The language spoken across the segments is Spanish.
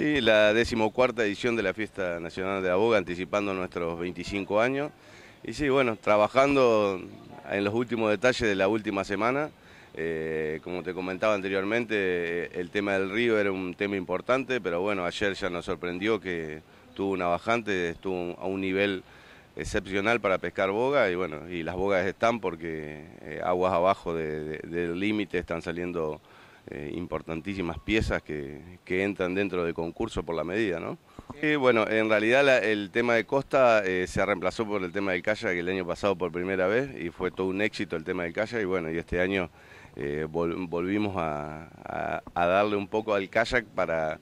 Sí, la decimocuarta edición de la Fiesta Nacional de la Boga, anticipando nuestros 25 años. Y sí, bueno, trabajando en los últimos detalles de la última semana. Eh, como te comentaba anteriormente, eh, el tema del río era un tema importante, pero bueno, ayer ya nos sorprendió que tuvo una bajante, estuvo a un nivel excepcional para pescar boga y bueno, y las bogas están porque eh, aguas abajo del límite están saliendo eh, importantísimas piezas que, entran dentro del concurso por la medida, ¿no? Y bueno, en realidad el tema de Costa eh, se reemplazó por el tema del kayak el año pasado por primera vez y fue todo un éxito el tema del kayak y bueno, y este año eh, volvimos a, darle un poco al kayak para,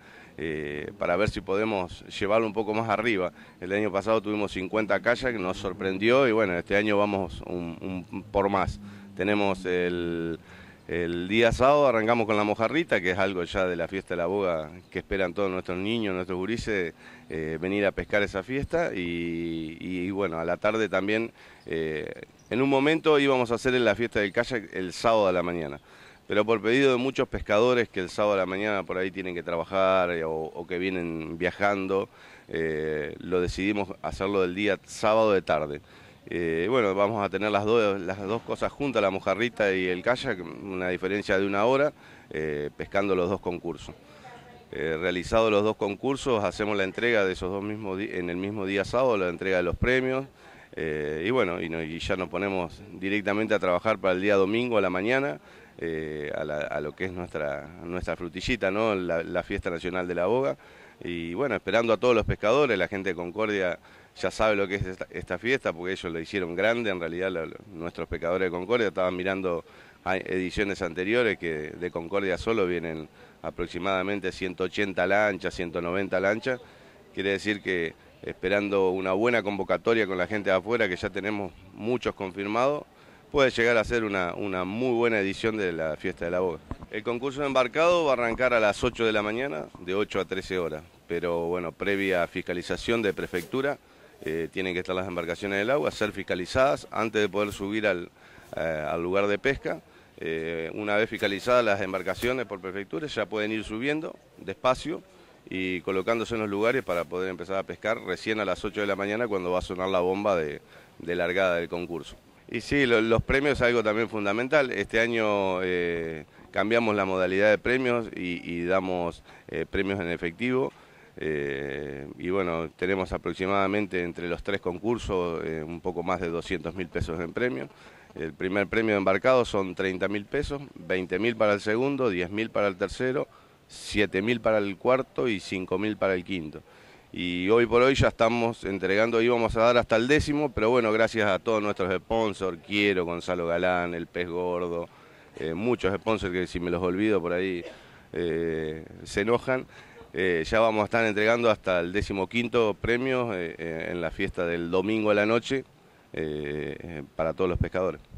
para ver si podemos llevarlo un poco más arriba. El año pasado tuvimos 50 kayak, nos sorprendió y bueno, este año vamos un por más. Tenemos el el día sábado arrancamos con la mojarrita, que es algo ya de la fiesta de la boga que esperan todos nuestros niños, nuestros gurises, eh, venir a pescar esa fiesta. Y, bueno, a la tarde también, eh, en un momento íbamos a hacer en la fiesta del kayak el sábado a la mañana. Pero por pedido de muchos pescadores que el sábado a la mañana por ahí tienen que trabajar eh, o, que vienen viajando, lo decidimos hacerlo del día sábado de tarde. Eh, bueno, vamos a tener las dos, cosas juntas, la mojarrita y el kayak, una diferencia de una hora, eh, pescando los dos concursos. Eh, realizados los dos concursos, hacemos la entrega de esos dos mismos en el mismo día sábado, la entrega de los premios. y bueno, y, ya nos ponemos directamente a trabajar para el día domingo a la mañana, a, lo que es nuestra, nuestra frutillita, ¿no? la Fiesta Nacional de la Boga. Y bueno, esperando a todos los pescadores, la gente de Concordia ya sabe lo que es esta, fiesta, porque ellos la hicieron grande, en realidad nuestros pescadores de Concordia estaban mirando ediciones anteriores que de Concordia solo vienen aproximadamente 180 lanchas, 190 lanchas, quiere decir que esperando una buena convocatoria con la gente de afuera, que ya tenemos muchos confirmados, puede llegar a ser una, una muy buena edición de la fiesta de la boga. El concurso de embarcado va a arrancar a las 8 de la mañana, de 8 a 13 horas, pero bueno, previa fiscalización de prefectura, eh, tienen que estar las embarcaciones en el agua, ser fiscalizadas antes de poder subir al, eh, lugar de pesca. Eh, una vez fiscalizadas las embarcaciones por prefectura, ya pueden ir subiendo despacio y colocándose en los lugares para poder empezar a pescar recién a las 8 de la mañana cuando va a sonar la bomba de, largada del concurso. Y sí, los premios es algo también fundamental. Este año cambiamos la modalidad de premios y, damos eh, premios en efectivo. Eh, y bueno, tenemos aproximadamente entre los tres concursos eh, un poco más de 200 mil pesos en premios. El primer premio embarcado son 30 mil pesos, 20 mil para el segundo, 10 mil para el tercero, 7 mil para el cuarto y 5 mil para el quinto. Y hoy por hoy ya estamos entregando, y íbamos a dar hasta el décimo, pero bueno, gracias a todos nuestros sponsors, Quiero, Gonzalo Galán, El Pez Gordo, eh, muchos sponsors que si me los olvido por ahí eh, se enojan. Eh, ya vamos a estar entregando hasta el decimoquinto premio en la fiesta del domingo a la noche para todos los pescadores.